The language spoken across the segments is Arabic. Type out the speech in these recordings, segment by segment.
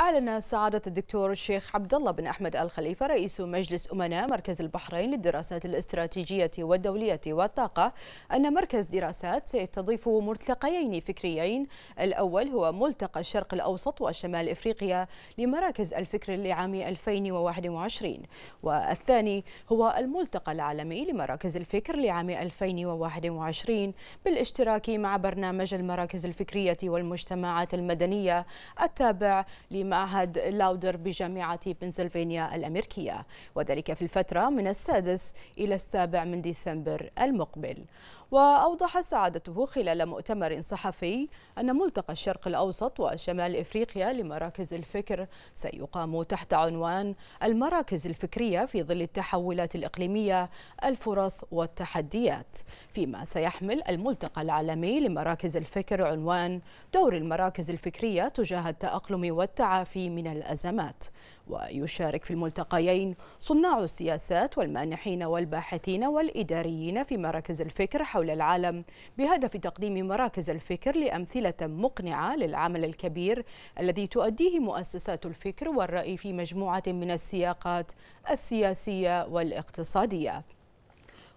أعلن سعادة الدكتور الشيخ عبد الله بن أحمد الخليفة رئيس مجلس أمناء مركز البحرين للدراسات الاستراتيجية والدولية والطاقة أن مركز دراسات سيستضيف ملتقيين فكريين الأول هو ملتقى الشرق الأوسط وشمال إفريقيا لمراكز الفكر لعام 2021 والثاني هو الملتقى العالمي لمراكز الفكر لعام 2021 بالاشتراك مع برنامج المراكز الفكرية والمجتمعات المدنية التابع لمراكز معهد لاودر بجامعة بنسلفانيا الأمريكية وذلك في الفترة من السادس إلى السابع من ديسمبر المقبل وأوضح سعادته خلال مؤتمر صحفي أن ملتقى الشرق الأوسط وشمال إفريقيا لمراكز الفكر سيقام تحت عنوان المراكز الفكرية في ظل التحولات الإقليمية الفرص والتحديات فيما سيحمل الملتقى العالمي لمراكز الفكر عنوان دور المراكز الفكرية تجاه التأقلم والتعاون التعافي من الأزمات ويشارك في الملتقيين صناع السياسات والمانحين والباحثين والإداريين في مراكز الفكر حول العالم بهدف تقديم مراكز الفكر لأمثلة مقنعة للعمل الكبير الذي تؤديه مؤسسات الفكر والرأي في مجموعة من السياقات السياسية والاقتصادية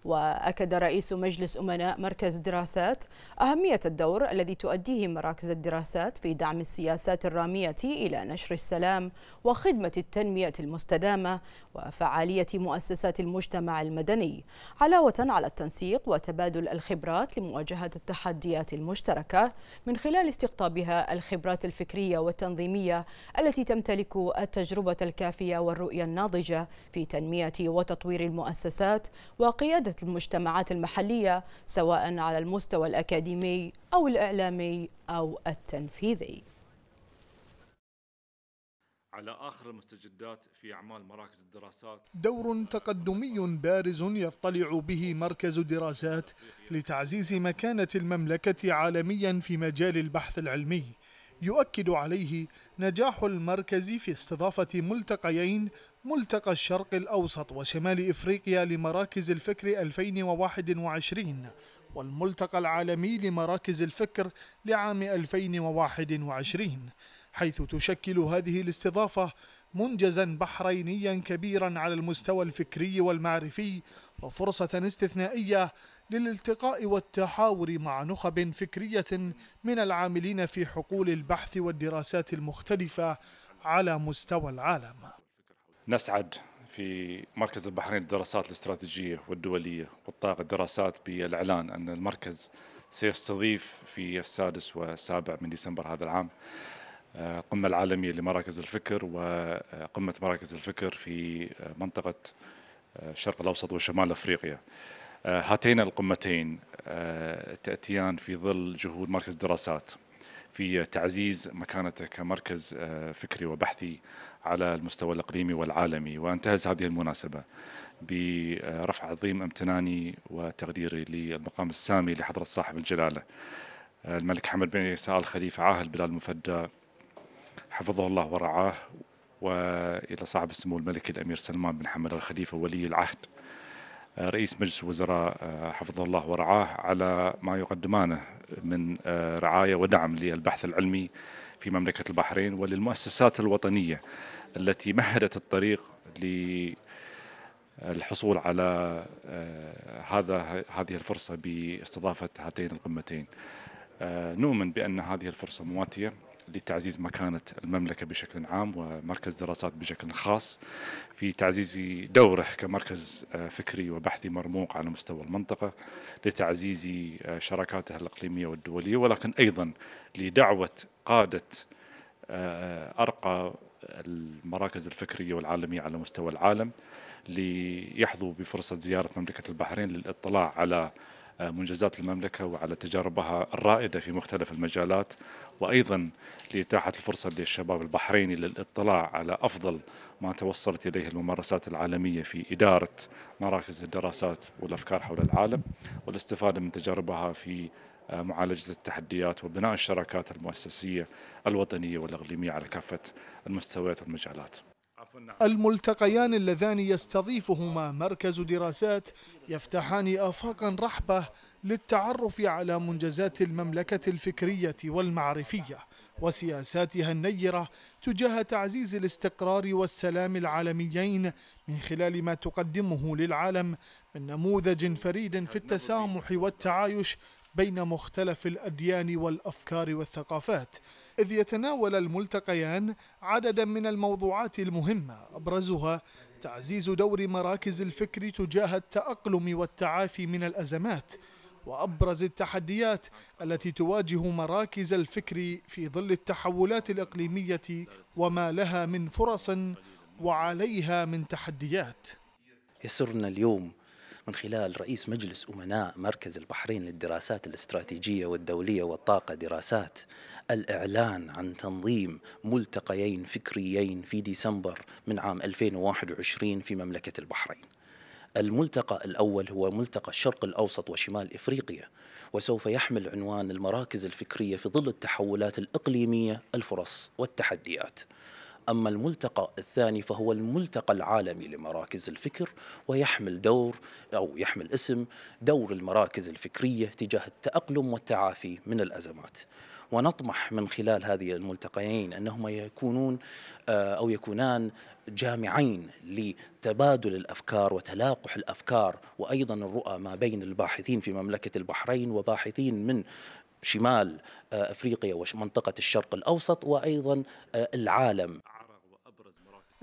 وأكد رئيس مجلس أمناء مركز دراسات أهمية الدور الذي تؤديه مراكز الدراسات في دعم السياسات الرامية إلى نشر السلام وخدمة التنمية المستدامة وفعالية مؤسسات المجتمع المدني علاوة على التنسيق وتبادل الخبرات لمواجهة التحديات المشتركة من خلال استقطابها الخبرات الفكرية والتنظيمية التي تمتلك التجربة الكافية والرؤية الناضجة في تنمية وتطوير المؤسسات وقيادة قياده المجتمعات المحلية سواء على المستوى الأكاديمي أو الإعلامي أو التنفيذي على آخر المستجدات في أعمال مراكز الدراسات دور تقدمي بارز يطلع به مركز دراسات لتعزيز مكانة المملكة عالميا في مجال البحث العلمي يؤكد عليه نجاح المركز في استضافة ملتقيين ملتقى الشرق الأوسط وشمال إفريقيا لمراكز الفكر 2021 والملتقى العالمي لمراكز الفكر لعام 2021 حيث تشكل هذه الاستضافة منجزا بحرينيا كبيرا على المستوى الفكري والمعرفي وفرصة استثنائية للالتقاء والتحاور مع نخب فكرية من العاملين في حقول البحث والدراسات المختلفة على مستوى العالم نسعد في مركز البحرين للدراسات الاستراتيجية والدولية والطاقة الدراسات بالإعلان أن المركز سيستضيف في السادس والسابع من ديسمبر هذا العام آه، قمة العالمية لمراكز الفكر وقمة مراكز الفكر في آه، منطقة آه، الشرق الأوسط وشمال أفريقيا آه، هاتين القمتين آه، تأتيان في ظل جهود مركز دراسات في تعزيز مكانته كمركز آه، فكري وبحثي على المستوى الإقليمي والعالمي وأنتهز هذه المناسبة برفع عظيم امتناني وتقديري للمقام السامي لحضرة صاحب الجلالة الملك حمد بن عيسى آل خليفة عاهل بلال المفدى حفظه الله ورعاه وإلى صاحب السمو الملكي الأمير سلمان بن حمد الخليفة ولي العهد رئيس مجلس الوزراء آه، حفظه الله ورعاه على ما يقدمانه من آه، رعايه ودعم للبحث العلمي في مملكه البحرين وللمؤسسات الوطنيه التي مهدت الطريق للحصول على آه، هذا هذه الفرصه باستضافه هاتين القمتين نؤمن بان هذه الفرصه مواتيه لتعزيز مكانة المملكة بشكل عام ومركز دراسات بشكل خاص في تعزيز دوره كمركز آه، فكري وبحثي مرموق على مستوى المنطقة لتعزيز آه، شراكاته الإقليمية والدولية ولكن أيضا لدعوة قادة آه، أرقى المراكز الفكرية والعالمية على مستوى العالم ليحظوا بفرصة زيارة مملكة البحرين للاطلاع على منجزات المملكة وعلى تجاربها الرائدة في مختلف المجالات وأيضا لإتاحة الفرصة للشباب البحريني للاطلاع على أفضل ما توصلت إليه الممارسات العالمية في إدارة مراكز الدراسات والأفكار حول العالم والاستفادة من تجاربها في آه، معالجة التحديات وبناء الشراكات المؤسسية الوطنية والإقليمية على كافة المستويات والمجالات نعم. الملتقيان اللذان يستضيفهما مركز دراسات يفتحان آفاقا رحبة للتعرف على منجزات المملكة الفكرية والمعرفية وسياساتها النيرة تجاه تعزيز الاستقرار والسلام العالميين من خلال ما تقدمه للعالم من نموذج فريد في التسامح والتعايش بين مختلف الأديان والأفكار والثقافات إذ يتناول الملتقيان عددا من الموضوعات المهمة أبرزها تعزيز دور مراكز الفكر تجاه التأقلم والتعافي من الأزمات وأبرز التحديات التي تواجه مراكز الفكر في ظل التحولات الإقليمية وما لها من فرص وعليها من تحديات يسرنا اليوم من خلال رئيس مجلس أمناء مركز البحرين للدراسات الاستراتيجية والدولية والطاقة دراسات الإعلان عن تنظيم ملتقيين فكريين في ديسمبر من عام 2021 في مملكة البحرين الملتقى الأول هو ملتقى الشرق الأوسط وشمال إفريقيا وسوف يحمل عنوان المراكز الفكرية في ظل التحولات الإقليمية الفرص والتحديات أما الملتقى الثاني فهو الملتقى العالمي لمراكز الفكر ويحمل دور أو يحمل اسم دور المراكز الفكرية تجاه التأقلم والتعافي من الأزمات ونطمح من خلال هذه الملتقيين انهما يكونون آه، او يكونان جامعين لتبادل الافكار وتلاقح الافكار وايضا الرؤى ما بين الباحثين في مملكه البحرين وباحثين من شمال آه، افريقيا ومنطقه الشرق الاوسط وايضا آه، العالم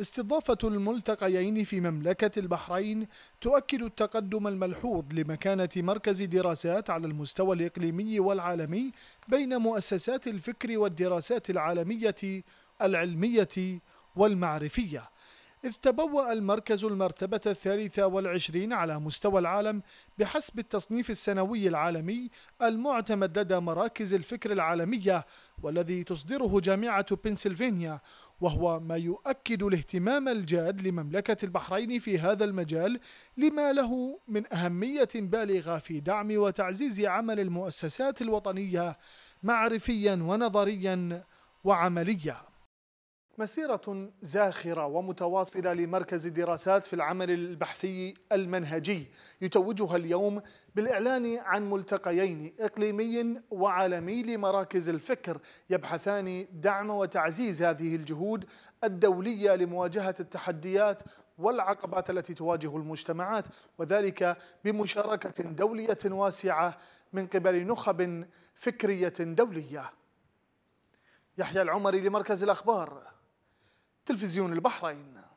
استضافة الملتقيين في مملكة البحرين تؤكد التقدم الملحوظ لمكانة مركز دراسات على المستوى الإقليمي والعالمي بين مؤسسات الفكر والدراسات العالمية العلمية والمعرفية إذ تبوأ المركز المرتبة الثالثة والعشرين على مستوى العالم بحسب التصنيف السنوي العالمي المعتمد لدى مراكز الفكر العالمية والذي تصدره جامعة بنسلفانيا وهو ما يؤكد الاهتمام الجاد لمملكة البحرين في هذا المجال لما له من أهمية بالغة في دعم وتعزيز عمل المؤسسات الوطنية معرفيا ونظريا وعمليا مسيرة زاخرة ومتواصلة لمركز دراسات في العمل البحثي المنهجي يتوجها اليوم بالإعلان عن ملتقيين إقليمي وعالمي لمراكز الفكر يبحثان دعم وتعزيز هذه الجهود الدولية لمواجهة التحديات والعقبات التي تواجه المجتمعات وذلك بمشاركة دولية واسعة من قبل نخب فكرية دولية يحيى العمري لمركز الأخبار تلفزيون البحرين طيب، نعم.